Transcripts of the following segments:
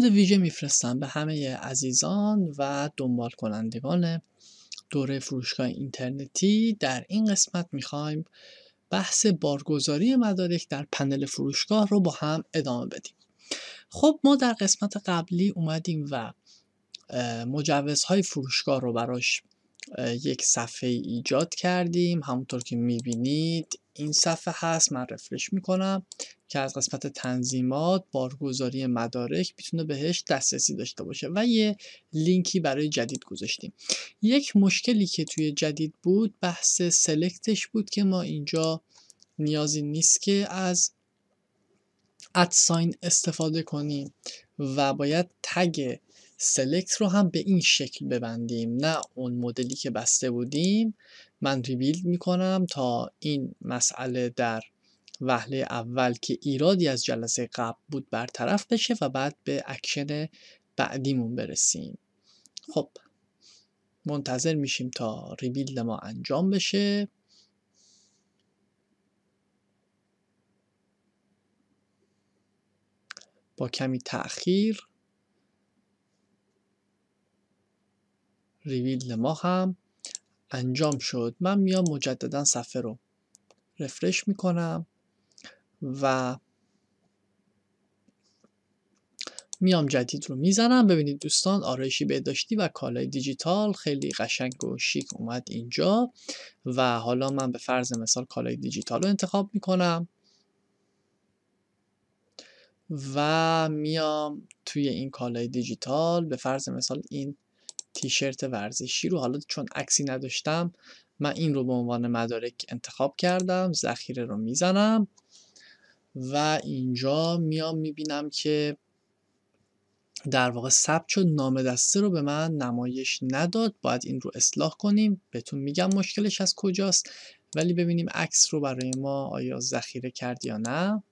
درود ویژه میفرستم به همه عزیزان و دنبال کنندگان دوره فروشگاه اینترنتی در این قسمت میخوایم بحث بارگذاری مدارک در پنل فروشگاه رو با هم ادامه بدیم خب ما در قسمت قبلی اومدیم و مجوزهای فروشگاه رو براش یک صفحه ایجاد کردیم همونطور که میبینید این صفحه هست من رفرش میکنم که از قسمت تنظیمات بارگذاری مدارک میتونه بهش دسترسی داشته باشه و یه لینکی برای جدید گذاشتیم یک مشکلی که توی جدید بود بحث سلکتش بود که ما اینجا نیازی نیست که از ادساین استفاده کنیم و باید تگ سلکت رو هم به این شکل ببندیم نه اون مدلی که بسته بودیم من ریبیلد میکنم تا این مسئله در وحله اول که ایرادی از جلسه قبل بود برطرف بشه و بعد به اکشن بعدیمون برسیم خب منتظر میشیم تا ریبیلد ما انجام بشه با کمی تأخیر ریویل ما هم انجام شد من میام مجددا صفحه رو رفرش میکنم و میام جدید رو میزنم ببینید دوستان آرایشی بهداشتی و کالای دیجیتال خیلی قشنگ و شیک اومد اینجا و حالا من به فرض مثال کالای دیجیتال رو انتخاب میکنم و میام توی این کالای دیجیتال به فرض مثال این تیشرت ورزشی رو حالا چون عکسی نداشتم من این رو به عنوان مدارک انتخاب کردم ذخیره رو میزنم و اینجا میام میبینم که در واقع ثبت شد نام دسته رو به من نمایش نداد باید این رو اصلاح کنیم بهتون میگم مشکلش از کجاست ولی ببینیم عکس رو برای ما آیا ذخیره کرد یا نه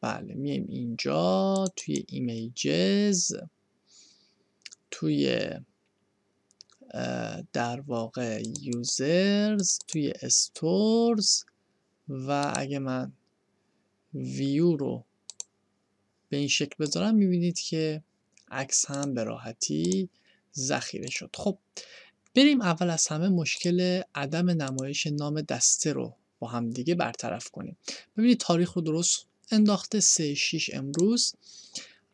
بله میایم اینجا توی ایمیجز توی در واقع یوزرز توی استورز و اگه من ویو رو به این شکل بذارم میبینید که عکس هم به راحتی ذخیره شد خب بریم اول از همه مشکل عدم نمایش نام دسته رو با هم دیگه برطرف کنیم ببینید تاریخ رو درست انداخته سه 6 امروز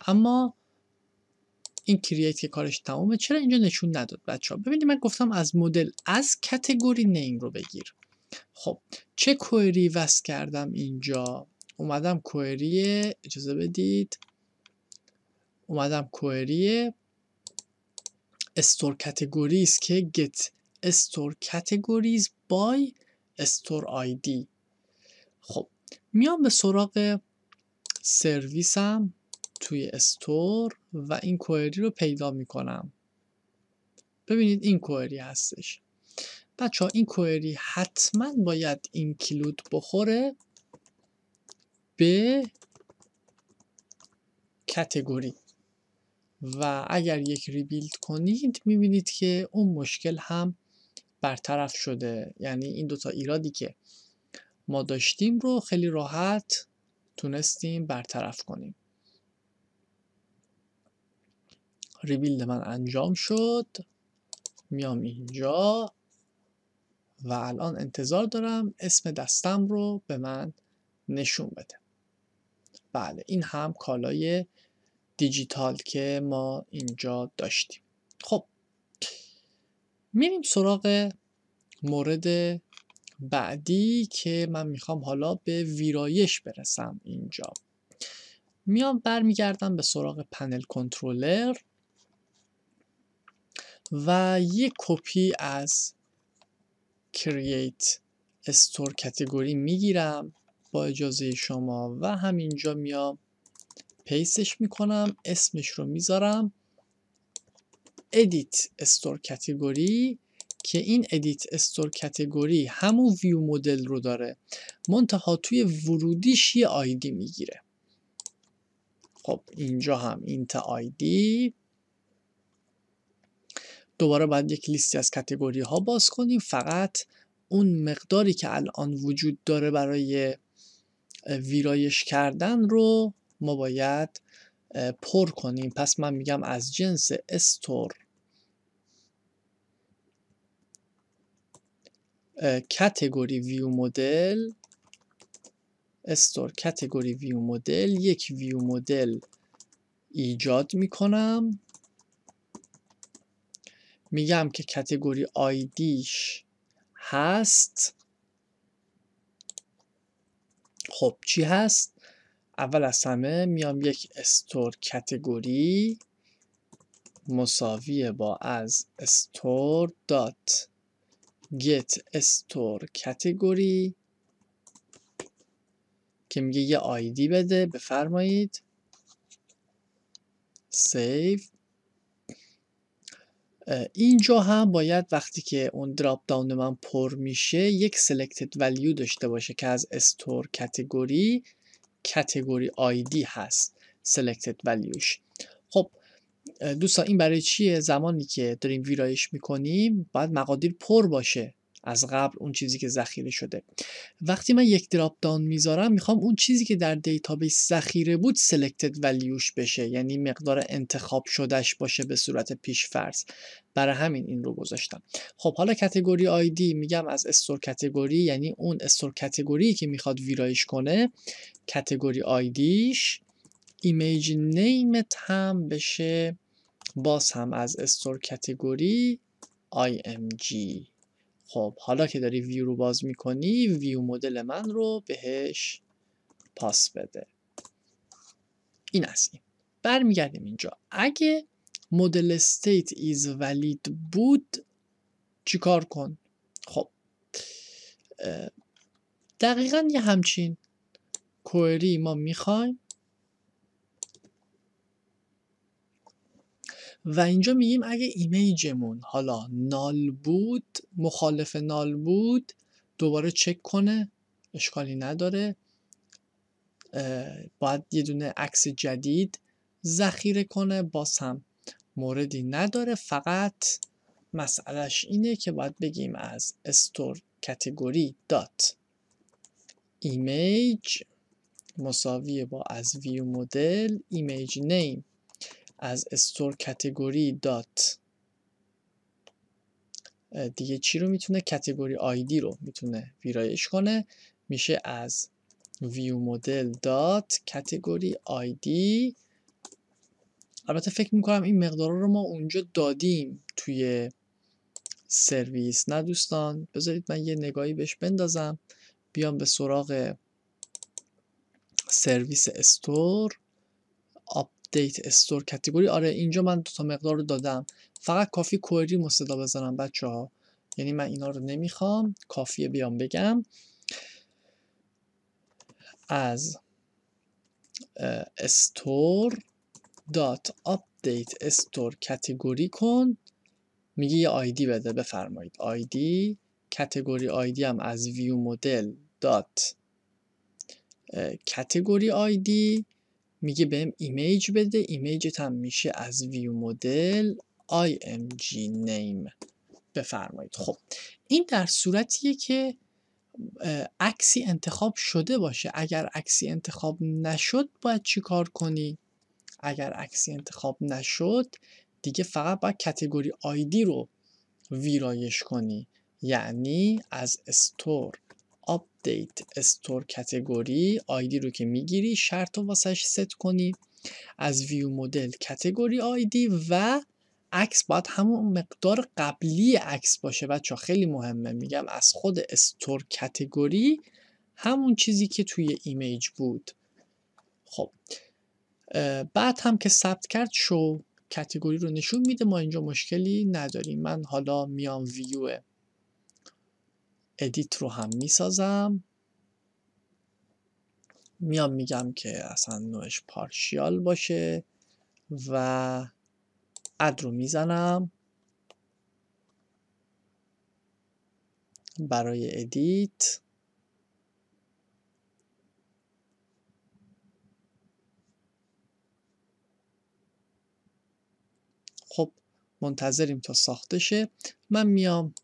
اما این کرییت که کارش تمامه چرا اینجا نشون نداد بچه ها ببینید من گفتم از مدل از کتگوری نیم رو بگیر خب چه کوئری وست کردم اینجا اومدم کوئری اجازه بدید اومدم کوئری استور کتگوریز که گت استور کتگوریز بای استور آیدی خب میام به سراغ سرویسم توی استور و این کوئری رو پیدا میکنم ببینید این کوئری هستش بچه ها این کوئری حتما باید این کلود بخوره به کتگوری و اگر یک ریبیلد کنید میبینید که اون مشکل هم برطرف شده یعنی این دوتا ایرادی که ما داشتیم رو خیلی راحت تونستیم برطرف کنیم ریبیلد من انجام شد میام اینجا و الان انتظار دارم اسم دستم رو به من نشون بده بله این هم کالای دیجیتال که ما اینجا داشتیم خب میریم سراغ مورد بعدی که من میخوام حالا به ویرایش برسم اینجا میام برمیگردم به سراغ پنل کنترلر و یک کپی از create store کتگوری میگیرم با اجازه شما و همینجا میام پیستش میکنم اسمش رو میذارم edit store کتگوری که این ادیت استور کتگوری همون ویو مدل رو داره منتها توی ورودیش یه آیدی میگیره خب اینجا هم اینت آیدی دوباره باید یک لیستی از کتگوری ها باز کنیم فقط اون مقداری که الان وجود داره برای ویرایش کردن رو ما باید پر کنیم پس من میگم از جنس استور کتگوری ویو مدل استور کتگوری ویو مدل یک ویو مدل ایجاد میکنم میگم که کتگوری آیدیش هست خب چی هست اول از همه میام یک استور کتگوری مساویه با از استور دات get store category که میگه یه آیدی بده بفرمایید save اینجا هم باید وقتی که اون دراپ داون من پر میشه یک selected value داشته باشه که از استور کتگوری کتگوری آیدی هست selected valueش خب دوستان این برای چیه زمانی که داریم ویرایش میکنیم باید مقادیر پر باشه از قبل اون چیزی که ذخیره شده وقتی من یک دراپ داون میذارم میخوام اون چیزی که در دیتابیس ذخیره بود سلکتد ولیوش بشه یعنی مقدار انتخاب شدهش باشه به صورت پیش فرض برای همین این رو گذاشتم خب حالا کتگوری آیدی میگم از استور کتگوری یعنی اون استور کتگوری که میخواد ویرایش کنه کتگوری آیدیش ایمیج نیمت هم بشه باز هم از استور کتگوری img خب حالا که داری ویو رو باز میکنی ویو مدل من رو بهش پاس بده این از برمیگردیم اینجا اگه مدل استیت ایز ولید بود چیکار کن خب دقیقا یه همچین کوئری ما میخوایم و اینجا میگیم اگه ایمیجمون حالا نال بود مخالف نال بود دوباره چک کنه اشکالی نداره باید یه دونه عکس جدید ذخیره کنه باز هم موردی نداره فقط مسئلهش اینه که باید بگیم از استور کتگوری دات ایمیج مساویه با از ویو مدل ایمیج نیم از استور کتگوری دات دیگه چی رو میتونه کتگوری آیدی رو میتونه ویرایش کنه میشه از ویو مدل دات کتگوری آیدی البته فکر میکنم این مقدار رو ما اونجا دادیم توی سرویس نه دوستان بذارید من یه نگاهی بهش بندازم بیام به سراغ سرویس استور آپ دیت استور آره اینجا من دو تا مقدار رو دادم فقط کافی کوئری مصدا بزنم بچه ها یعنی من اینا رو نمیخوام کافیه بیام بگم از استور دات آپدیت استور کتگوری کن میگه یه آیدی بده بفرمایید آیدی کتگوری آیدی هم از ویو مدل دات کتگوری آیدی میگه بهم ایمیج بده ایمیجت هم میشه از ویو مدل img name بفرمایید خب این در صورتیه که عکسی انتخاب شده باشه اگر عکسی انتخاب نشد باید چی کار کنی اگر عکسی انتخاب نشد دیگه فقط باید کتگوری آیدی رو ویرایش کنی یعنی از استور دیت استور کتگوری آیدی رو که میگیری شرط رو واسش ست کنی از ویو مدل کتگوری آیدی و عکس باید همون مقدار قبلی عکس باشه بچه خیلی مهمه میگم از خود استور کتگوری همون چیزی که توی ایمیج بود خب بعد هم که ثبت کرد شو کتگوری رو نشون میده ما اینجا مشکلی نداریم من حالا میام ویوه ادیت رو هم میسازم میام میگم که اصلا نوعش پارشیال باشه و اد رو میزنم برای ادیت خب منتظریم تا ساخته شه من میام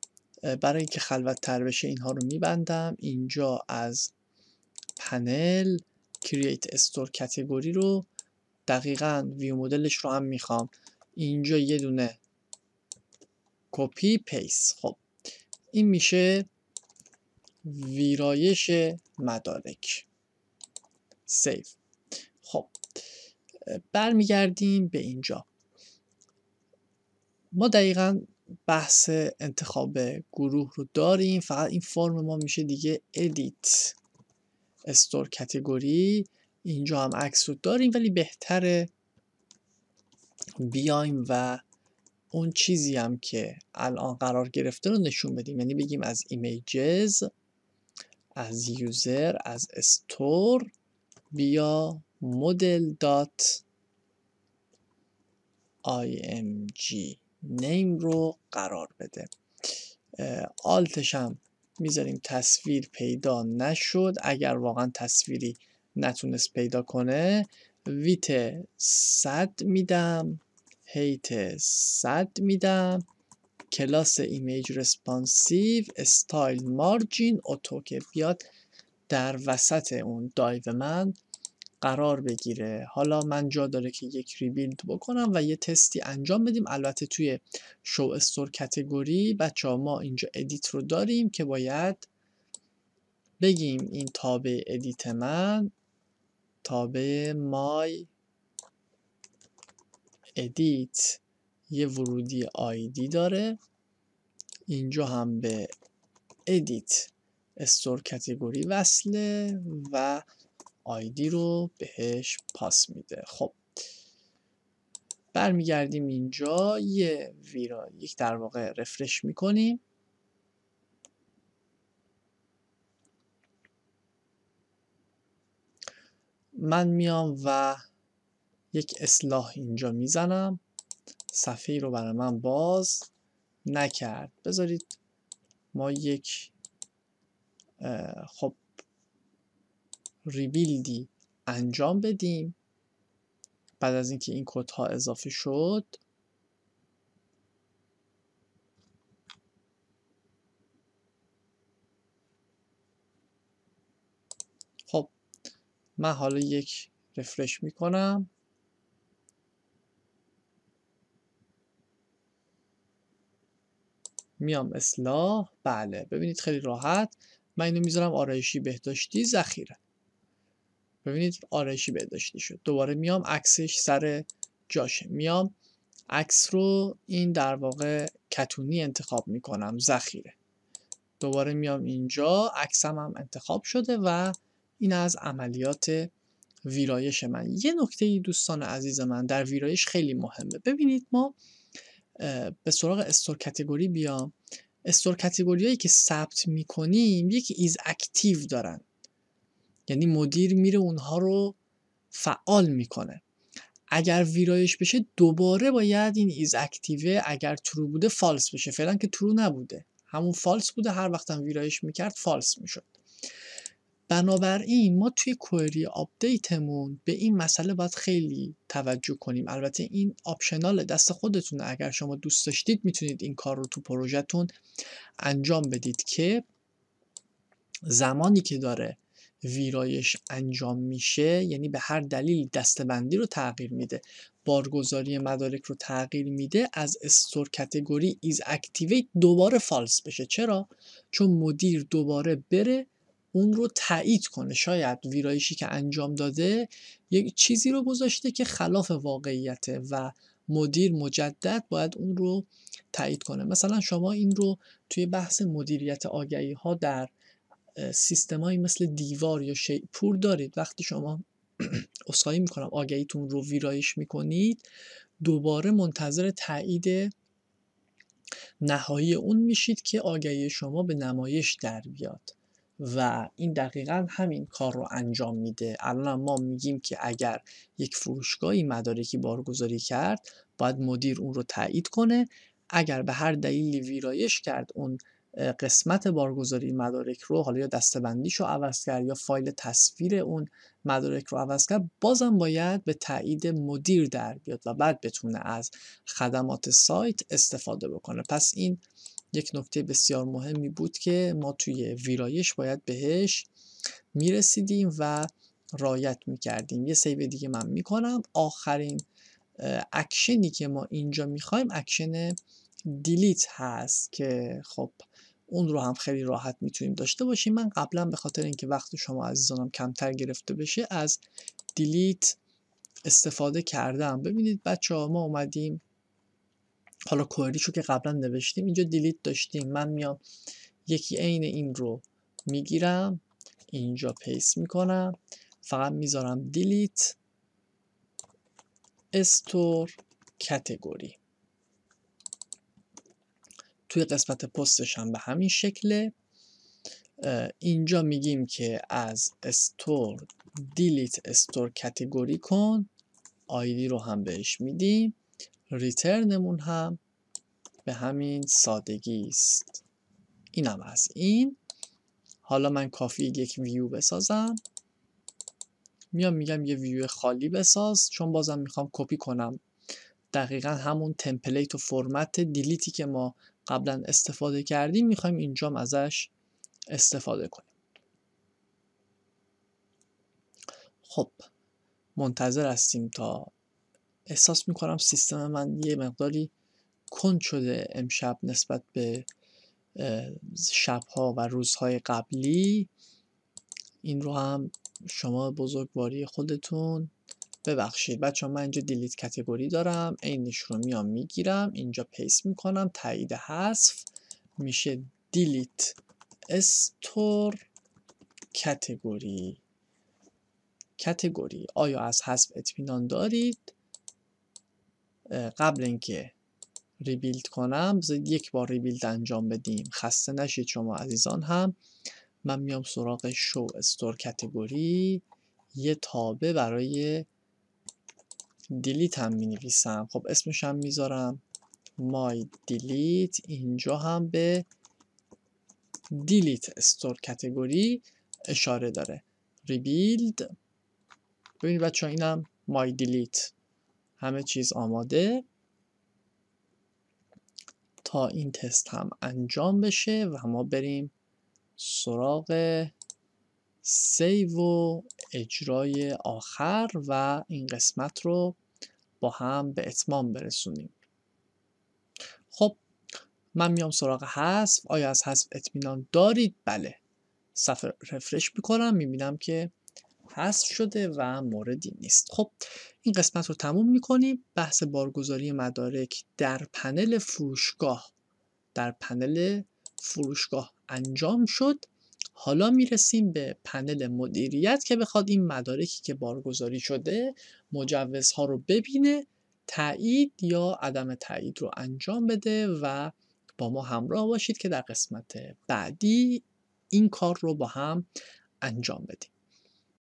برای اینکه خلوت تر بشه اینها رو میبندم اینجا از پنل create store کتگوری رو دقیقا ویو مدلش رو هم میخوام اینجا یه دونه کپی پیس خب این میشه ویرایش مدارک سیف خب برمیگردیم به اینجا ما دقیقا بحث انتخاب گروه رو داریم فقط این فرم ما میشه دیگه ادیت استور کتگوری اینجا هم عکس رو داریم ولی بهتره بیایم و اون چیزی هم که الان قرار گرفته رو نشون بدیم یعنی بگیم از ایمیجز از یوزر از استور بیا مدل دات جی نیم رو قرار بده آلتش هم میذاریم تصویر پیدا نشد اگر واقعا تصویری نتونست پیدا کنه ویت 100 میدم هیت 100 میدم کلاس ایمیج رسپانسیو استایل مارجین اوتو که بیاد در وسط اون دایو من قرار بگیره حالا من جا داره که یک ریبیلد بکنم و یه تستی انجام بدیم البته توی شو استور کتگوری بچه ما اینجا ادیت رو داریم که باید بگیم این تابع ادیت من تابع مای ادیت یه ورودی آیدی داره اینجا هم به ادیت استور کتگوری وصله و آیدی رو بهش پاس میده خب برمیگردیم اینجا یه ویرا یک در واقع رفرش میکنیم من میام و یک اصلاح اینجا میزنم صفحه رو برای من باز نکرد بذارید ما یک خب ریبیلدی انجام بدیم بعد از اینکه این کد ها اضافه شد خب من حالا یک رفرش میکنم میام اصلاح بله ببینید خیلی راحت من اینو میذارم آرایشی بهداشتی ذخیره ببینید آرشی بهداشتی شد دوباره میام عکسش سر جاشه میام عکس رو این در واقع کتونی انتخاب میکنم ذخیره دوباره میام اینجا عکسم هم انتخاب شده و این از عملیات ویرایش من یه نکته ای دوستان عزیز من در ویرایش خیلی مهمه ببینید ما به سراغ استور کتگوری بیام استور کتگوری هایی که ثبت میکنیم یکی ایز اکتیو دارن یعنی مدیر میره اونها رو فعال میکنه اگر ویرایش بشه دوباره باید این ایز اکتیوه اگر ترو بوده فالس بشه فعلا که ترو نبوده همون فالس بوده هر وقتم ویرایش میکرد فالس میشد بنابراین ما توی کوئری آپدیتمون به این مسئله باید خیلی توجه کنیم البته این آپشنال دست خودتونه اگر شما دوست داشتید میتونید این کار رو تو پروژهتون انجام بدید که زمانی که داره ویرایش انجام میشه یعنی به هر دلیل دستبندی رو تغییر میده بارگذاری مدارک رو تغییر میده از استور کتگوری ایز اکتیویت دوباره فالس بشه چرا چون مدیر دوباره بره اون رو تایید کنه شاید ویرایشی که انجام داده یک چیزی رو گذاشته که خلاف واقعیته و مدیر مجدد باید اون رو تایید کنه مثلا شما این رو توی بحث مدیریت آگهی ها در سیستمایی مثل دیوار یا شیپور دارید وقتی شما اصخایی میکنم آگهیتون رو ویرایش میکنید دوباره منتظر تایید نهایی اون میشید که آگهی شما به نمایش در بیاد و این دقیقا همین کار رو انجام میده الان ما میگیم که اگر یک فروشگاهی مدارکی بارگذاری کرد باید مدیر اون رو تایید کنه اگر به هر دلیلی ویرایش کرد اون قسمت بارگذاری مدارک رو حالا یا دستبندیش رو عوض کرد یا فایل تصویر اون مدارک رو عوض کرد بازم باید به تایید مدیر در بیاد و بعد بتونه از خدمات سایت استفاده بکنه پس این یک نکته بسیار مهمی بود که ما توی ویرایش باید بهش میرسیدیم و رایت میکردیم یه سیو دیگه من میکنم آخرین اکشنی که ما اینجا میخوایم اکشن دیلیت هست که خب اون رو هم خیلی راحت میتونیم داشته باشیم من قبلا به خاطر اینکه وقت شما عزیزانم کمتر گرفته بشه از دیلیت استفاده کردم ببینید بچه ها ما اومدیم حالا چون که قبلا نوشتیم اینجا دیلیت داشتیم من میام یکی عین این رو میگیرم اینجا پیس میکنم فقط میذارم دیلیت استور کتگوری توی قسمت پستش هم به همین شکله اینجا میگیم که از استور دیلیت استور کتگوری کن آیدی رو هم بهش میدیم ریترنمون هم به همین سادگی است اینم از این حالا من کافی یک ویو بسازم میام میگم یه ویو خالی بساز چون بازم میخوام کپی کنم دقیقا همون تمپلیت و فرمت دیلیتی که ما قبلا استفاده کردیم میخوایم اینجام ازش استفاده کنیم خب منتظر هستیم تا احساس میکنم سیستم من یه مقداری کند شده امشب نسبت به شبها و روزهای قبلی این رو هم شما بزرگواری خودتون ببخشید بچه من اینجا دیلیت کتگوری دارم عینش رو میام میگیرم اینجا پیس میکنم تایید حذف میشه دیلیت استور کتگوری کتگوری آیا از حذف اطمینان دارید قبل اینکه ریبیلد کنم یک بار ریبیلد انجام بدیم خسته نشید شما عزیزان هم من میام سراغ شو استور کتگوری یه تابه برای دیلیت هم می خب اسمش هم میذارم مای دیلیت اینجا هم به دیلیت استور کتگوری اشاره داره ریبیلد ببینید بچه ها اینم مای دیلیت همه چیز آماده تا این تست هم انجام بشه و ما بریم سراغ سیو و اجرای آخر و این قسمت رو با هم به اتمام برسونیم خب من میام سراغ حذف آیا از حذف اطمینان دارید بله صفحه رفرش میکنم میبینم که حذف شده و موردی نیست خب این قسمت رو تموم میکنیم بحث بارگذاری مدارک در پنل فروشگاه در پنل فروشگاه انجام شد حالا میرسیم به پنل مدیریت که بخواد این مدارکی که بارگذاری شده مجوزها رو ببینه تایید یا عدم تایید رو انجام بده و با ما همراه باشید که در قسمت بعدی این کار رو با هم انجام بدیم